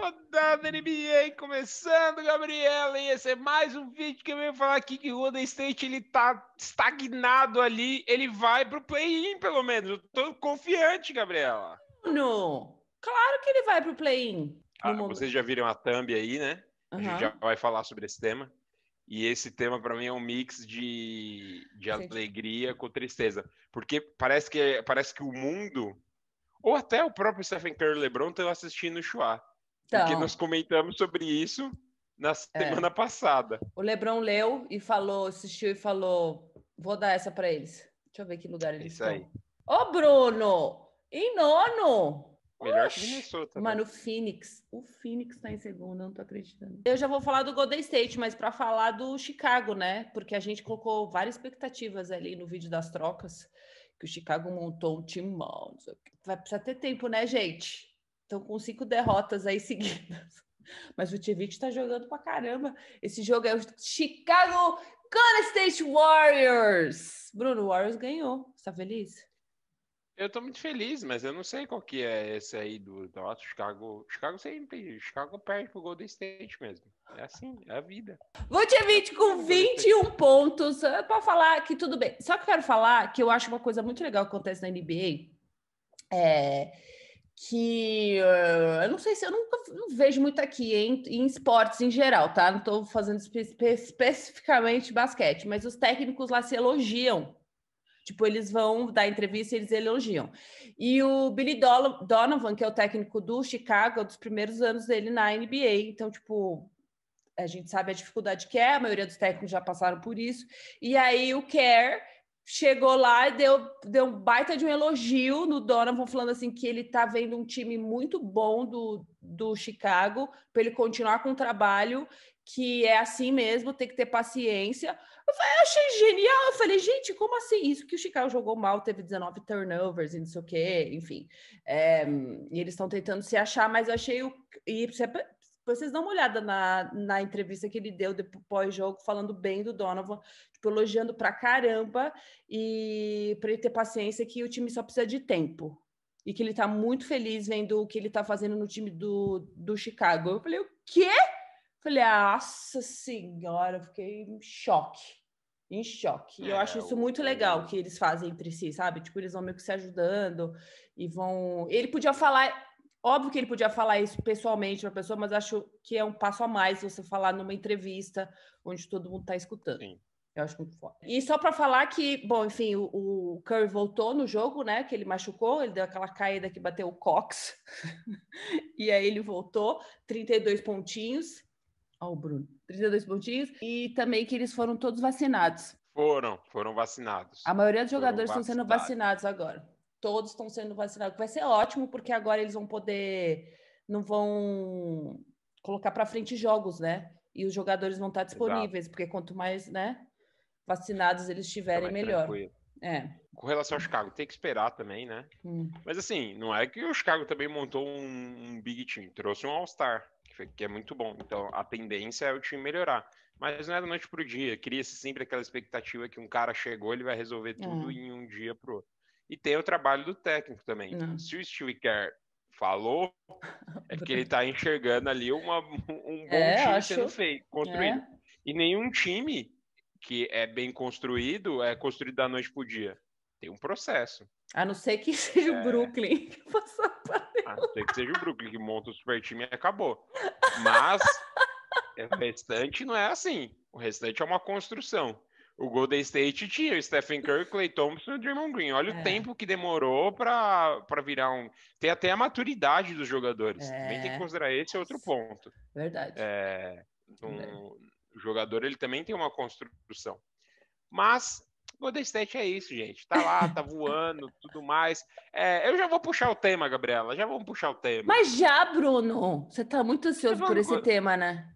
Rodada NBA começando, Gabriela, e esse é mais um vídeo que eu venho falar aqui que o Golden State ele tá estagnado ali, ele vai pro play-in pelo menos. Eu tô confiante, Gabriela. Não, claro que ele vai pro play-in. Ah, vocês já viram a thumb aí, né? Uhum. A gente já vai falar sobre esse tema. E esse tema para mim é um mix de, de alegria com tristeza, porque parece que parece que o mundo ou até o próprio Stephen Curry LeBron estão assistindo o Chua. Então, porque nós comentamos sobre isso na é. semana é. passada. O Lebron leu e falou, assistiu e falou: vou dar essa para eles. Deixa eu ver que lugar eles isso estão. Aí. Ô, Bruno! Em nono! Melhor Oxi. que Minnesota. Né? Mano, o Phoenix. O Phoenix tá em segundo, eu não tô acreditando. Eu já vou falar do Golden State, mas para falar do Chicago, né? Porque a gente colocou várias expectativas ali no vídeo das trocas, que o Chicago montou um time mal. Vai precisar ter tempo, né, gente? Estão com cinco derrotas aí seguidas. Mas o Tchevich está jogando pra caramba. Esse jogo é o Chicago Golden State Warriors. Bruno, o Warriors ganhou. Está feliz? Eu tô muito feliz, mas eu não sei qual que é esse aí do, do Chicago. Chicago sempre, Chicago perde pro Golden State mesmo. É assim, é a vida. Tchevich com 21 pontos. É eh, para falar que tudo bem. Só que eu quero falar que eu acho uma coisa muito legal que acontece na NBA. É eh, que uh, eu não sei se eu nunca não vejo muito aqui em, em esportes em geral, tá? Não estou fazendo espe especificamente basquete, mas os técnicos lá se elogiam. Tipo, eles vão dar entrevista e eles elogiam. E o Billy Donovan, que é o técnico do Chicago, é um dos primeiros anos dele na NBA. Então, tipo, a gente sabe a dificuldade que é, a maioria dos técnicos já passaram por isso. E aí o Kerr chegou lá e deu, deu um baita de um elogio no Donovan, falando assim que ele tá vendo um time muito bom do, do Chicago, para ele continuar com o trabalho, que é assim mesmo, tem que ter paciência. Eu, falei, eu achei genial, eu falei, gente, como assim? Isso que o Chicago jogou mal, teve 19 turnovers e não sei o quê, enfim. É, e eles estão tentando se achar, mas eu achei o. E vocês dão uma olhada na, na entrevista que ele deu pós-jogo, falando bem do Donovan, tipo, elogiando pra caramba e para ele ter paciência que o time só precisa de tempo. E que ele tá muito feliz vendo o que ele tá fazendo no time do, do Chicago. Eu falei, o quê? Falei, ah, nossa senhora, eu fiquei em choque. Em choque. E eu é, acho isso muito é. legal que eles fazem entre si, sabe? Tipo, eles vão meio que se ajudando e vão. Ele podia falar Óbvio que ele podia falar isso pessoalmente para a pessoa, mas acho que é um passo a mais você falar numa entrevista onde todo mundo está escutando. Sim. Eu acho muito forte. E só para falar que, bom, enfim, o, o, Curry voltou no jogo, né? Que ele machucou, ele deu aquela caída que bateu o Cox. e aí ele voltou, 32 pontinhos. Ó, o Bruno, 32 pontinhos. E também que eles foram todos vacinados. Foram, foram vacinados. A maioria dos jogadores estão sendo vacinados agora todos estão sendo vacinados. Vai ser ótimo, porque agora eles vão poder, não vão colocar para frente jogos, né? E os jogadores vão estar disponíveis, Exato. porque quanto mais, né, vacinados eles estiverem, tá melhor. Tranquilo. É. Com relação ao Chicago, tem que esperar também, né? Hum. Mas assim, não é que o Chicago também montou um, um Big Team, trouxe um All-Star, que, que, é muito bom. Então a tendência é o time melhorar. Mas não é da noite para o dia. Cria-se sempre aquela expectativa que um cara chegou, ele vai resolver tudo hum. em um dia pro outro. E tem o trabalho do técnico também. Não. Se o Steve Kerr falou, é que ele está enxergando ali uma, um bom é, time acho... sendo feito, construído. É. E nenhum time que é bem construído é construído da noite para o dia. Tem um processo. A não ser que seja é... o Brooklyn que passa A não ser que seja o Brooklyn que monta o super time e acabou. Mas o restante não é assim. O restante é uma construção. O Golden State tinha o Stephen Curry, Clay Thompson e o Draymond Green. Olha é. o tempo que demorou para virar um. Tem até a maturidade dos jogadores. É. Também tem que considerar esse outro ponto. Verdade. É, é. um, O jogador ele também tem uma construção. Mas Golden State é isso, gente. Tá lá, tá voando, tudo mais. É, eu já vou puxar o tema, Gabriela. Já vamos puxar o tema. Mas já, Bruno, você tá muito ansioso por esse tema, né?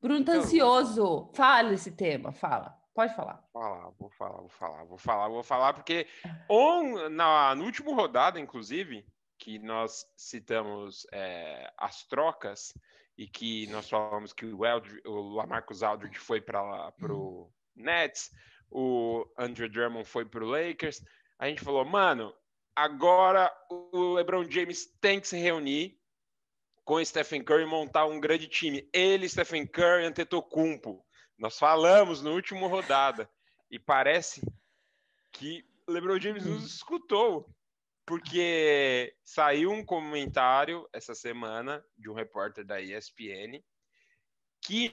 Bruno tá então, ansioso. Fala esse tema, fala. Pode falar. Vou falar, vou falar, vou falar, vou falar, vou falar, porque on, na, no último rodada, inclusive, que nós citamos é, as trocas e que nós falamos que o, Eldri, o Lamarcus Aldridge foi para o uhum. Nets, o Andrew Drummond foi para o Lakers, a gente falou, mano, agora o LeBron James tem que se reunir com Stephen Curry e montar um grande time. Ele, Stephen Curry, Antetokounmpo. Nós falamos no último rodada e parece que LeBron James nos escutou, porque saiu um comentário essa semana de um repórter da ESPN que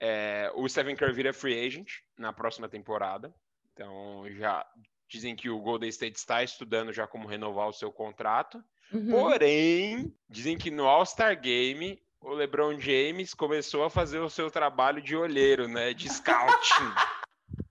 é, o Stephen Curry vira free agent na próxima temporada. Então já dizem que o Golden State está estudando já como renovar o seu contrato. Uhum. Porém, dizem que no All-Star Game o LeBron James começou a fazer o seu trabalho de olheiro, né? De scouting.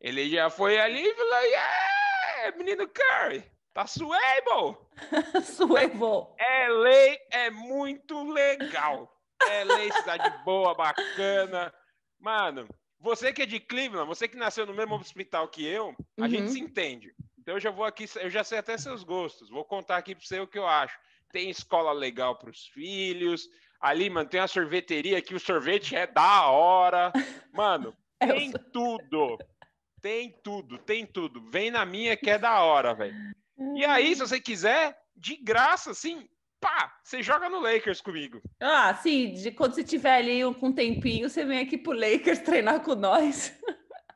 Ele já foi ali e falou: yeah, menino Curry, tá suable! suable! LA é muito legal. LA, cidade boa, bacana. Mano, você que é de Cleveland, você que nasceu no mesmo hospital que eu, a uhum. gente se entende. Então eu já vou aqui, eu já sei até seus gostos. Vou contar aqui para você o que eu acho tem escola legal para os filhos, ali, mano, tem uma sorveteria que o sorvete é da hora. Mano, é tem tudo. Tem tudo, tem tudo. Vem na minha que é da hora, velho. E aí, se você quiser, de graça, assim, pá, você joga no Lakers comigo. Ah, sim, de, quando você tiver ali com um, um tempinho, você vem aqui pro Lakers treinar com nós.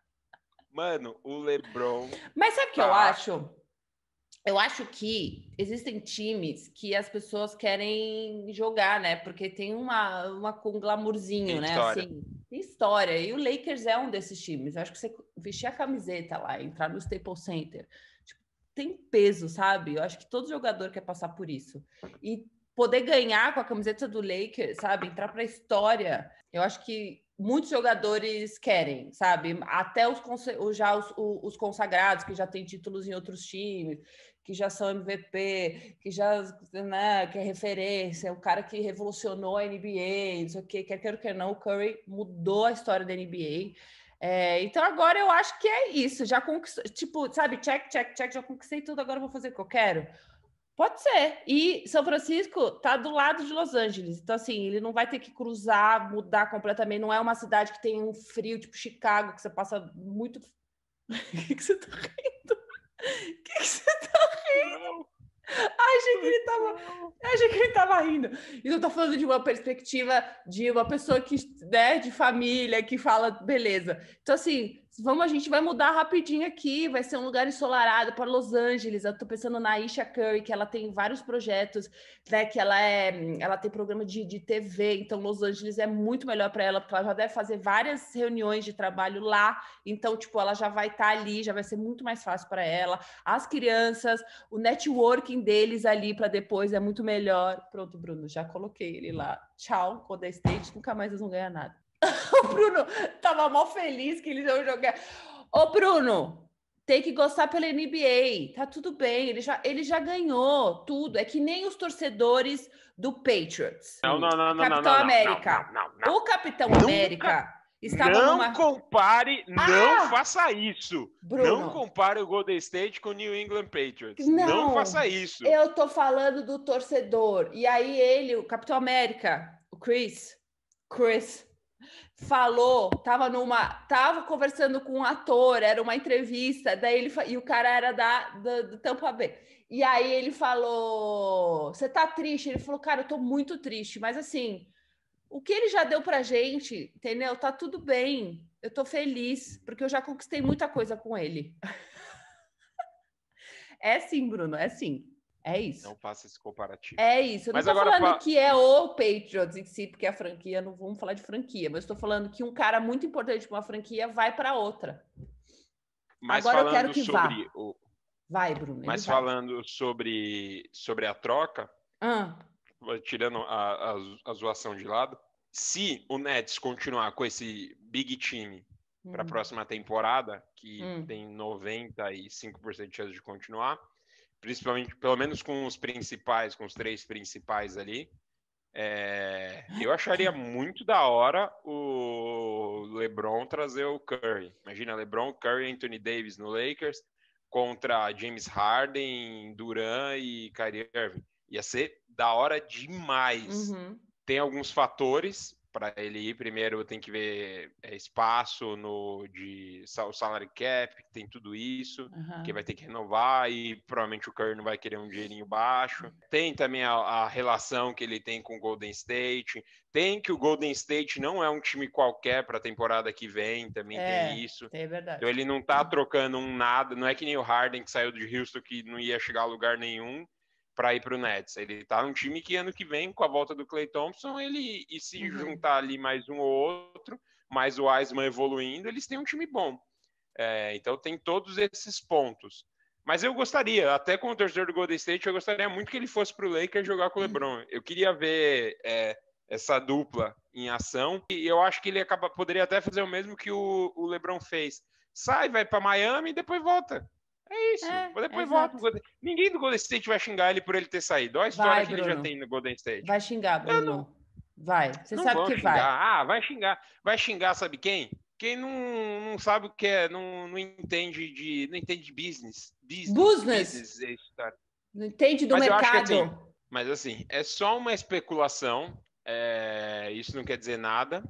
Mano, o LeBron. Mas sabe o tá... que eu tá acho? eu acho que existem times que as pessoas querem jogar, né? Porque tem uma, uma com glamourzinho, tem né? História. Assim, tem história. E o Lakers é um desses times. Eu acho que você vestir a camiseta lá, entrar no Staples Center, tipo, tem peso, sabe? Eu acho que todo jogador quer passar por isso. E poder ganhar com a camiseta do Lakers, sabe? Entrar para a história. Eu acho que muitos jogadores querem, sabe? Até os, já os, os, consagrados, que já têm títulos em outros times, que já são MVP, que já né, que é referência, o cara que revolucionou a NBA, não sei o que, quer queira quer não, o Curry mudou a história da NBA. É, então agora eu acho que é isso, já conquistei, tipo, sabe, check, check, check, já conquistei tudo, agora vou fazer o que eu quero. Pode ser. E São Francisco tá do lado de Los Angeles. Então, assim, ele não vai ter que cruzar, mudar completamente. Não é uma cidade que tem um frio, tipo Chicago, que você passa muito. O que, que você tá rindo? O que, que você tá rindo? Achei que ele tava, achei que ele tava rindo. Então, eu tô falando de uma perspectiva de uma pessoa que, né, de família, que fala, beleza. Então, assim, vamos, a gente vai mudar rapidinho aqui, vai ser um lugar ensolarado para Los Angeles. Eu tô pensando na Isha Curry, que ela tem vários projetos, né? Que ela é, ela tem programa de, de TV, então Los Angeles é muito melhor para ela, porque ela já deve fazer várias reuniões de trabalho lá. Então, tipo, ela já vai estar tá ali, já vai ser muito mais fácil para ela. As crianças, o networking deles ali para depois é muito melhor. Pronto, Bruno, já coloquei ele lá. Tchau, Coda State, nunca mais eles vão ganhar nada. o Bruno tava mal feliz que eles iam jogar. Ô, Bruno, tem que gostar pela NBA, tá tudo bem, ele já, ele já ganhou tudo. É que nem os torcedores do Patriots. Não, não, não, não. Capitão não, não, América. Não, o Capitão Nunca... América estava não numa... compare, não ah! faça isso. Bruno. Não compare o Golden State com o New England Patriots. Não, não, faça isso. Eu tô falando do torcedor. E aí ele, o Capitão América, o Chris, Chris falou, tava numa, tava conversando com um ator, era uma entrevista, daí ele e o cara era da, do Tampa B. E aí ele falou: "Você tá triste?" Ele falou: "Cara, eu tô muito triste, mas assim, o que ele já deu pra gente, entendeu? Tá tudo bem. Eu tô feliz, porque eu já conquistei muita coisa com ele." é sim, Bruno, é sim. É isso. Não faça esse comparativo. É isso. Eu mas não estou falando que é o Patriots em si, porque a franquia, não vamos falar de franquia, mas estou falando que um cara muito importante para uma franquia vai para outra. Mas Agora eu quero que vá. O... Vai, Bruno. Mas vai. falando sobre, sobre a troca, ah. tirando a, a, a zoação de lado, se o Nets continuar com esse big time para a hum. próxima temporada, que hum. tem 95% de chance de continuar, principalmente, pelo menos com os principais, com os três principais ali. É, eu acharia muito da hora o LeBron trazer o Curry. Imagina LeBron, Curry, Anthony Davis no Lakers contra James Harden, Duran e Kyrie Irving. Ia ser da hora demais. Uhum. Tem alguns fatores para ele ir primeiro tem que ver eh, espaço no de o salary cap, tem tudo isso, uhum. que vai ter que renovar e provavelmente o Curry não vai querer um dinheirinho baixo. Tem também a, a, relação que ele tem com o Golden State, tem que o Golden State não é um time qualquer para a temporada que vem, também é, tem isso. É verdade. Então ele não está uhum. trocando um nada, não é que nem o Harden que saiu de Houston que não ia chegar a lugar nenhum para ir para o Nets. Ele está num time que ano que vem, com a volta do Clay Thompson, ele e se uhum. juntar ali mais um ou outro, mais o Wiseman evoluindo, eles têm um time bom. É, então tem todos esses pontos. Mas eu gostaria, até com o torcedor do Golden State, eu gostaria muito que ele fosse para o Lakers jogar com o uhum. LeBron. Eu queria ver é, essa dupla em ação e eu acho que ele acaba, poderia até fazer o mesmo que o, o LeBron fez. Sai, vai para Miami e depois volta. É isso. É, depois é volta Ninguém do Golden State vai xingar ele por ele ter saído. Olha a história vai, que Bruno. ele já tem no Golden State. Vai xingar, Bruno. Não... Vai. Você não sabe que xingar. vai. Ah, vai xingar. Vai xingar, sabe quem? Quem não, não sabe o que é, não, não entende de. não entende de business. Business. business. business é tá. Não entende do mas mercado. Assim, mas assim, é só uma especulação. É, isso não quer dizer nada.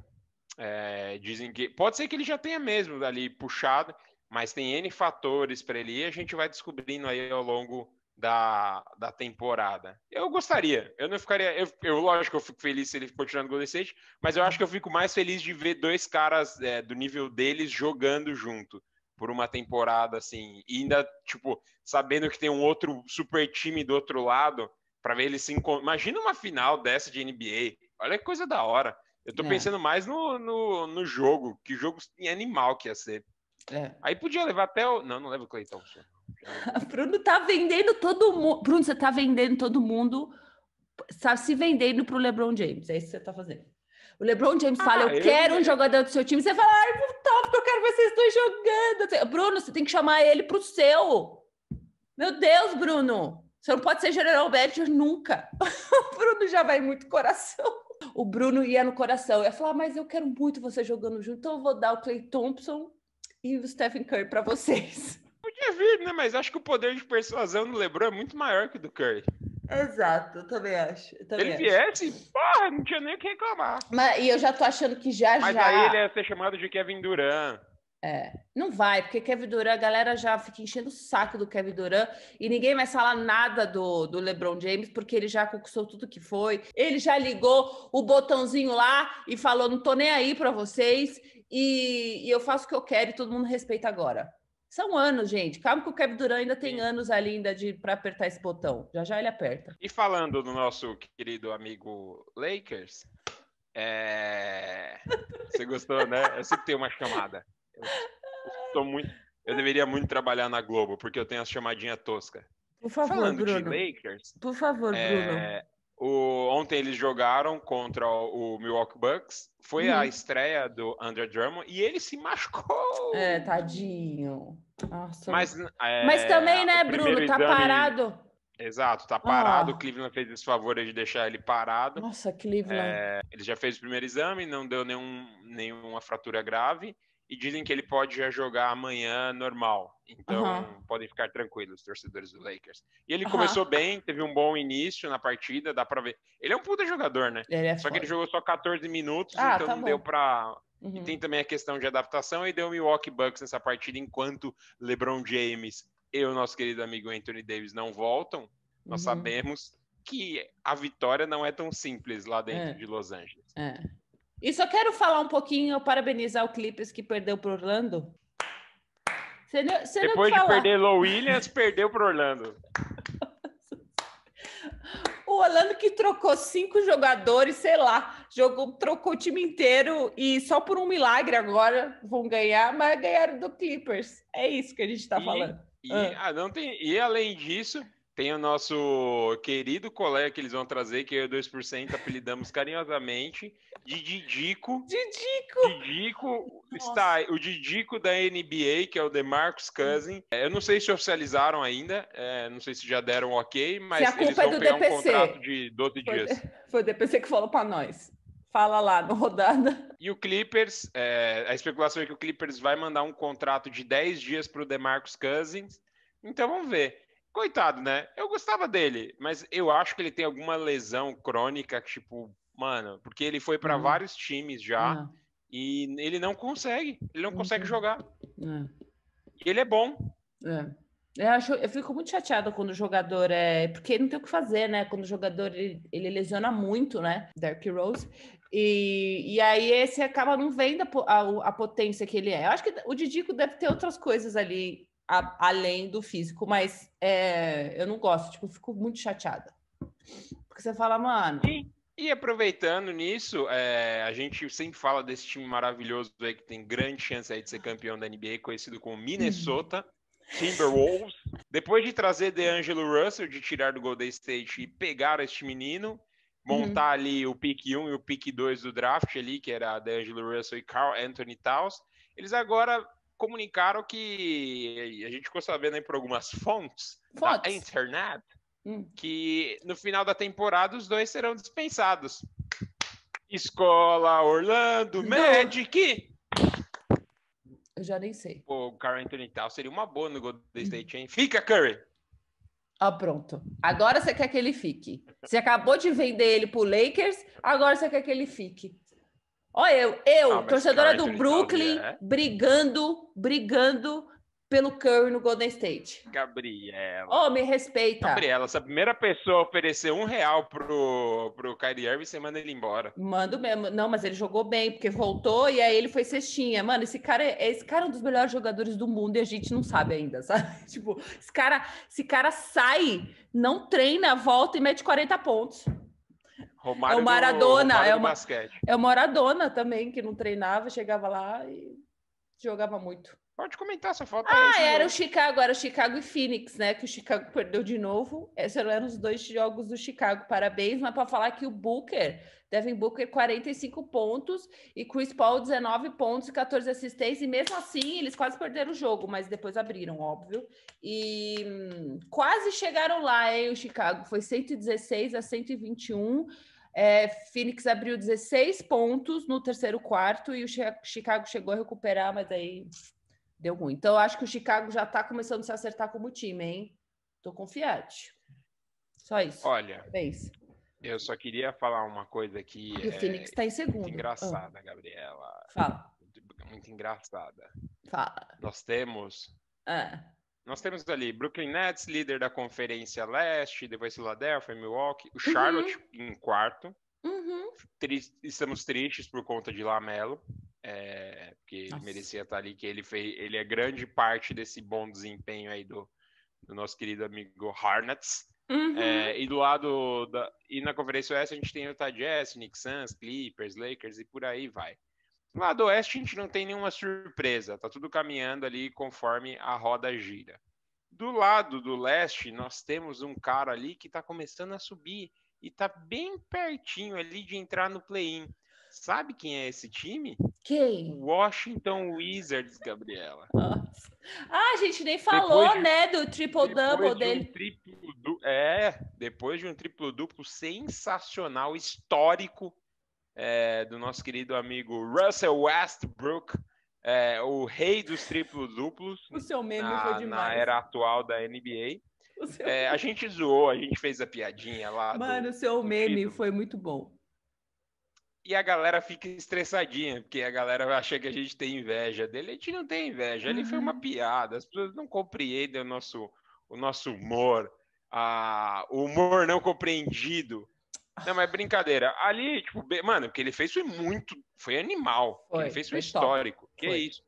É, dizem que. Pode ser que ele já tenha mesmo dali puxado mas tem N fatores para ele ir, a gente vai descobrindo aí ao longo da, da temporada. Eu gostaria, eu não ficaria, eu, eu lógico eu fico feliz se ele continuar no Golden State, mas eu acho que eu fico mais feliz de ver dois caras é, do nível deles jogando junto por uma temporada assim, e ainda tipo sabendo que tem um outro super time do outro lado para ver eles se encont... imagina uma final dessa de NBA, olha que coisa da hora. Eu tô é. pensando mais no, no, no jogo, que jogo animal que ia ser. É. Aí podia levar até o. Não, não leva o Clay Thompson. Bruno tá vendendo todo mundo. Bruno, você tá vendendo todo mundo. Tá se vendendo pro LeBron James. É isso que você tá fazendo. O LeBron James ah, fala: Eu, quero é um jogador do seu time. Você fala: Ai, top, tá, porque eu quero ver vocês dois jogando. Bruno, você tem que chamar ele pro seu. Meu Deus, Bruno. Você não pode ser general manager nunca. o Bruno já vai muito coração. O Bruno ia no coração. Ia falar, mas eu quero muito você jogando junto, então eu vou dar o Clay Thompson e o Stephen Curry para vocês. Podia vir, né? Mas acho que o poder de persuasão do LeBron é muito maior que o do Curry. Exato, eu também acho. Eu também ele acho. viesse, porra, não tinha nem o que reclamar. Mas, e eu já tô achando que já Mas já. Mas aí ele ia ser chamado de Kevin Durant. É, não vai, porque Kevin Durant, a galera já fica enchendo o saco do Kevin Durant e ninguém mais fala nada do, do LeBron James, porque ele já conquistou tudo que foi. Ele já ligou o botãozinho lá e falou: não tô nem aí para vocês e, e, eu faço o que eu quero e todo mundo respeita agora. São anos, gente. Calma que o Kevin Durant ainda tem Sim. anos ali ainda de para apertar esse botão. Já já ele aperta. E falando do nosso querido amigo Lakers, é... você gostou, né? Eu sempre tenho uma chamada. Eu, muito, eu deveria muito trabalhar na Globo, porque eu tenho a chamadinha tosca. Por favor, Falando Bruno. de Lakers. Por favor, é, Bruno. O, ontem eles jogaram contra o, Milwaukee Bucks. Foi hum. a uhum. estreia do André Drummond e ele se machucou. É, tadinho. Nossa. Mas, é, Mas também, né, Bruno? Tá exame... parado. Exato, tá parado. Ah. O Cleveland fez esse favor de deixar ele parado. Nossa, Cleveland. É, ele já fez o primeiro exame, não deu nenhum, nenhuma fratura grave e dizem que ele pode já jogar amanhã normal. Então, podem ficar tranquilos, torcedores do Lakers. E ele começou bem, teve um bom início na partida, dá pra ver. Ele é um puta jogador, né? É só foda. que ele jogou só 14 minutos, ah, então tá não bom. deu pra. Uhum. E tem também a questão de adaptação, e deu Milwaukee Bucks nessa partida, enquanto LeBron James e o nosso querido amigo Anthony Davis não voltam. Nós uhum. sabemos que a vitória não é tão simples lá dentro é. de Los Angeles. É. E só quero falar um pouquinho, parabenizar o Clippers que perdeu para Orlando. Você não, você Depois de perder Low Williams, perdeu para Orlando. o Orlando que trocou cinco jogadores, sei lá, jogou, trocou o time inteiro e só por um milagre agora vão ganhar, mas ganharam do Clippers. É isso que a gente está falando. E, ah. ah. não tem, e além disso, tem o nosso querido colega que eles vão trazer, que eu e 2% apelidamos carinhosamente, de Didico. Didico! Didico está, o Didico da NBA, que é o DeMarcus Cousin. Hum. É, eu não sei se oficializaram ainda, é, não sei se já deram ok, mas a culpa eles é vão é do pegar DPC. um contrato de 12 foi, dias. Foi o DPC que falou para nós. Fala lá, no rodada. E o Clippers, é, a especulação é que o Clippers vai mandar um contrato de 10 dias para o DeMarcus Cousins. Então vamos ver coitado, né? Eu gostava dele, mas eu acho que ele tem alguma lesão crônica, tipo, mano, porque ele foi para uhum. vários times já uhum. e ele não consegue, ele não uhum. consegue jogar. É. E ele é bom. É. Eu, acho, eu fico muito chateada quando o jogador é. Porque não tem o que fazer, né? Quando o jogador ele, ele lesiona muito, né? Dark Rose. E, e aí esse acaba não vendo a, a, a, potência que ele é. Eu acho que o Didico deve ter outras coisas ali a, além do físico, mas é, eu não gosto, tipo, fico muito chateada. Porque você fala, mano. E, e aproveitando nisso, é, a gente sempre fala desse time maravilhoso aí que tem grande chance aí de ser campeão da NBA, conhecido como Minnesota. Timberwolves, depois de trazer DeAngelo Russell, de tirar do Golden State e pegar este menino, montar uhum. ali o pick 1 e o pick 2 do draft ali, que era DeAngelo Russell e Carl Anthony Towns, eles agora comunicaram que a gente ficou sabendo aí por algumas fontes, fontes. da internet hum. que no final da temporada os dois serão dispensados. Escola Orlando Não. Magic. Eu já nem sei. O Curry Anthony Tal seria uma boa no Golden hum. State, hein? Fica, Curry! Ah, pronto. Agora você quer que ele fique. Você acabou de vender ele pro Lakers, agora você quer que ele fique. Olha, eu, eu ah, torcedora do Brooklyn, né? brigando, brigando pelo Curry no Golden State. Gabriela. Oh, me respeita. Gabriela, se a primeira pessoa oferecer um real pro, pro Kyrie Irving, você manda ele embora. Mando mesmo. Não, mas ele jogou bem, porque voltou e aí ele foi cestinha. Mano, esse cara, é, esse cara é um dos melhores jogadores do mundo e a gente não sabe ainda, sabe? Tipo, esse cara, esse cara sai, não treina, volta e mete 40 pontos. Romário é o Maradona, do, Romário é, uma, é o Maradona também, que não treinava, chegava lá e jogava muito. Pode comentar essa foto. Ah, aí, era o Chicago, era o Chicago e Phoenix, né? Que o Chicago perdeu de novo. Esses eram os dois jogos do Chicago. Parabéns, mas para falar que o Booker, Devin Booker, 45 pontos e Chris Paul, 19 pontos e 14 assistências. E mesmo assim, eles quase perderam o jogo, mas depois abriram, óbvio. E hum, quase chegaram lá, hein, o Chicago. Foi 116 a 121. É, Phoenix abriu 16 pontos no terceiro quarto e o Chicago chegou a recuperar, mas aí deu ruim. Então, eu acho que o Chicago já está começando a se acertar como time, hein? Tô confiante. Só isso. Olha. Eu só queria falar uma coisa aqui. E é, o Phoenix está é em segundo. Muito engraçada, ah. Gabriela. Fala. Muito, muito, engraçada. Fala. Nós temos. Ah. Nós temos ali Brooklyn Nets, líder da Conferência Leste, depois Philadelphia, Milwaukee, o uhum. Charlotte uhum. em quarto. Uhum. Tri estamos tristes por conta de Lamelo. É, porque ele Nossa. merecia estar ali, que ele fez, ele é grande parte desse bom desempenho aí do, do nosso querido amigo Harnets. É, uhum. É, e do lado da, e na Conferência Oeste a gente tem Utah Jazz, Knicks, Suns, Clippers, Lakers e por aí vai. Do lado Oeste a gente não tem nenhuma surpresa, tá tudo caminhando ali conforme a roda gira. Do lado do Leste nós temos um cara ali que tá começando a subir e tá bem pertinho ali de entrar no play-in. Sabe quem é esse time? Quem? Washington Wizards, Gabriela. Nossa. Ah, a gente nem falou, de, né, do triple-double de dele. Um triplo, é, depois de um triplo-duplo sensacional, histórico, é, do nosso querido amigo Russell Westbrook, é, o rei dos triplos duplos O seu meme na, foi demais. Na era atual da NBA. É, a gente zoou, a gente fez a piadinha lá. Mano, o seu meme título. foi muito bom. E a galera fica estressadinha, porque a galera acha que a gente tem inveja dele. A gente não tem inveja, ele uhum. foi uma uhum. piada. As pessoas não compreendem o nosso, o nosso humor, a, o humor não compreendido. Não, mas é brincadeira. Ali, tipo, mano, o que ele fez foi muito. Foi animal. Foi, ele fez foi, foi histórico. Top. Que foi. É isso.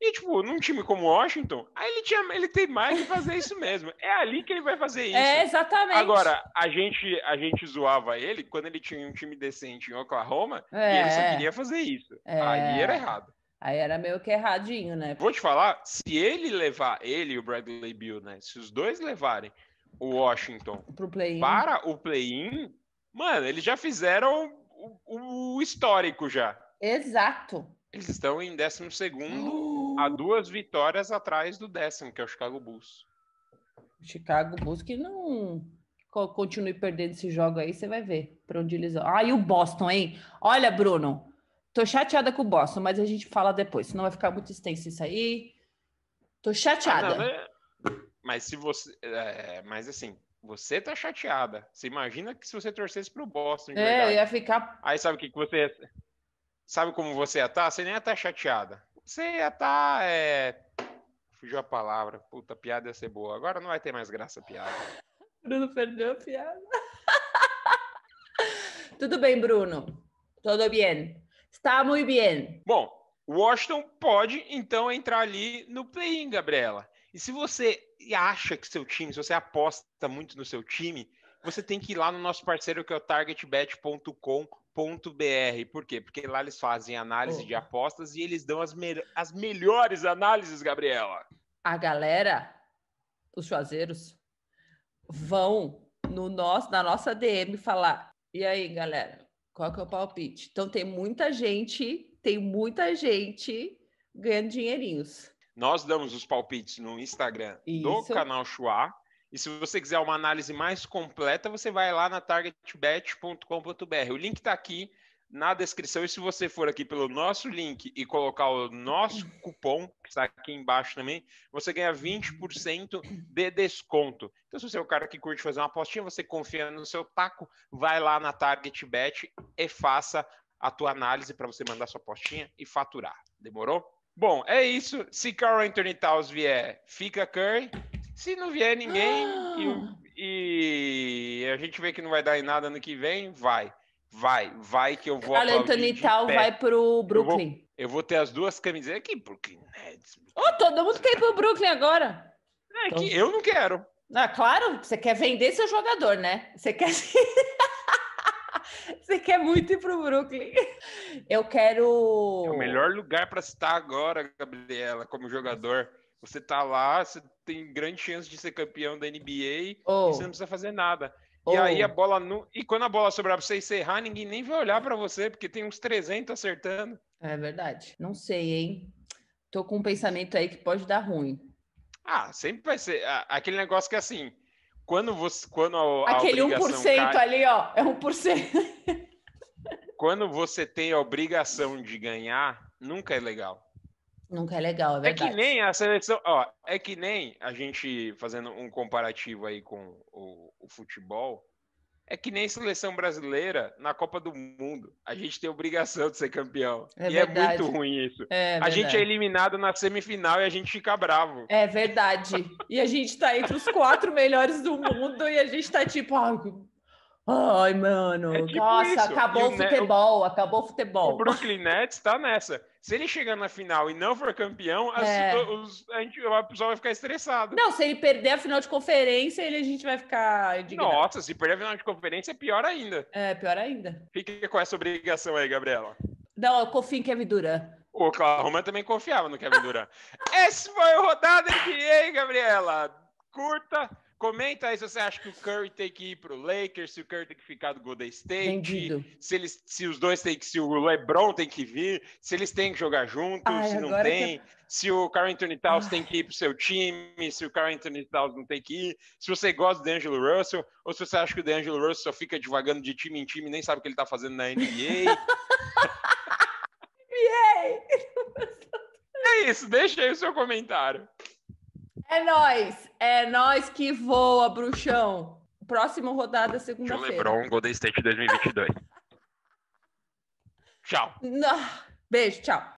E, tipo, num time como Washington, aí ele, tinha, ele tem mais que fazer isso mesmo. É ali que ele vai fazer é, isso. É, exatamente. Agora, a gente, a gente zoava ele quando ele tinha um time decente em Oklahoma é. e ele só é. queria fazer isso. É. Aí era errado. Aí era meio que erradinho, né? Vou te falar, se ele levar, ele e o Bradley Bill, né? Se os dois levarem o Washington play para o play-in, mano, eles já fizeram o, o, o, histórico já. Exato. Eles estão em décimo segundo. Uh há duas vitórias atrás do décimo, que é o Chicago Bulls. O Chicago Bulls que não continue perdendo esse jogo aí, você vai ver para onde eles vão. Ah, e o Boston, hein? Olha, Bruno, tô chateada com o Boston, mas a gente fala depois, senão vai ficar muito extenso isso aí. Tô chateada. Ah, não, Mas é, se você. É, mas assim, você tá chateada. Você imagina que se você torcesse pro Boston. é, verdade. ia ficar. Aí sabe o que, que você. Sabe como você ia estar? Tá? Você nem ia estar tá chateada você ia Tá, é... Fugiu a palavra. Puta, a piada ia ser boa. Agora não vai ter mais graça a piada. Bruno perdeu a piada. Tudo bem, Bruno. Tudo bem. Está muito bem. Bom, Washington pode então entrar ali no play-in, Gabriela. E se você acha que seu time, se você aposta muito no seu time, você tem que ir lá no nosso parceiro que é o targetbet.com .br. Por quê? Porque lá eles fazem análise oh. de apostas e eles dão as, me as melhores análises, Gabriela. A galera, os chuazeiros, vão no nosso, na nossa DM falar: e aí, galera, qual que é o palpite? Então tem muita gente, tem muita gente ganhando dinheirinhos. Nós damos os palpites no Instagram Isso. do canal Chua e se você quiser uma análise mais completa, você vai lá na targetbet.com.br. O link está aqui na descrição. E se você for aqui pelo nosso link e colocar o nosso cupom, que está aqui embaixo também, você ganha 20% de desconto. Então, se você é o cara que curte fazer uma apostinha, você confia no seu taco, vai lá na Targetbet e faça a tua análise para você mandar sua apostinha e faturar. Demorou? Bom, é isso. Se Carl Anthony Towns vier, fica Curry. Se não vier ninguém ah. e, e, a gente vê que não vai dar em nada ano que vem, vai. Vai, vai que eu vou Caralho, Anthony Tal vai pro Brooklyn. Eu vou, eu vou, ter as duas camisetas aqui, Brooklyn Nets. Oh, todo mundo quer ir pro Brooklyn agora. É então... que eu não quero. Ah, claro, você quer vender seu jogador, né? Você quer. Você quer muito ir pro Brooklyn. Eu quero. É o melhor lugar para estar agora, Gabriela, como jogador. Você tá lá, você tem grande chance de ser campeão da NBA oh. e você não precisa fazer nada. Oh. E aí a bola nu... e quando a bola sobrar para você encerrar, errar, ninguém nem vai olhar para você, porque tem uns 300 acertando. É verdade. Não sei, hein? Tô com um pensamento aí que pode dar ruim. Ah, sempre vai ser aquele negócio que é assim, quando você quando a, aquele a 1% cai, ali, ó, é 1%. quando você tem a obrigação de ganhar, nunca é legal. Nunca é legal, é verdade. É que nem a seleção, ó, é que nem a gente fazendo um comparativo aí com o, o futebol, é que nem seleção brasileira na Copa do Mundo. A gente tem obrigação de ser campeão. É e verdade. é muito ruim isso. É a gente é eliminado na semifinal e a gente fica bravo. É verdade. E a gente tá entre os quatro melhores do mundo e a gente tá tipo, ah, Ai, mano. É tipo Nossa, isso. acabou o, o futebol, o... acabou o futebol. O Brooklyn Nets tá nessa. Se ele chegar na final e não for campeão, é. os, a gente, o pessoal vai ficar estressado. Não, se ele perder a final de conferência, ele a gente vai ficar. Indignado. Nossa, se perder a final de conferência é pior ainda. É, pior ainda. Fica com essa obrigação aí, Gabriela. Não, eu confio em Kevin Durant. O Oklahoma também confiava no Kevin Durant. Esse foi o Rodada NBA, Gabriela. Curta Comenta aí se você acha que o Curry tem que ir para o Lakers, se o Curry tem que ficar do Golden State, Entendido. se eles, se os dois têm que, se o LeBron tem que vir, se eles têm que jogar juntos, Ai, se não tem, se o Carrington Anthony Towns ah. tem que ir para o seu time, se o Carrington Anthony Towns não tem que ir, se você gosta do D'Angelo Russell ou se você acha que o D'Angelo Russell só fica divagando de time em time, nem sabe o que ele está fazendo na NBA. NBA. é isso, deixa aí o seu comentário. É nós, é nós que voa, bruxão. Próxima rodada segunda-feira. LeBron, Golden State 2022. tchau. Não. Beijo, tchau.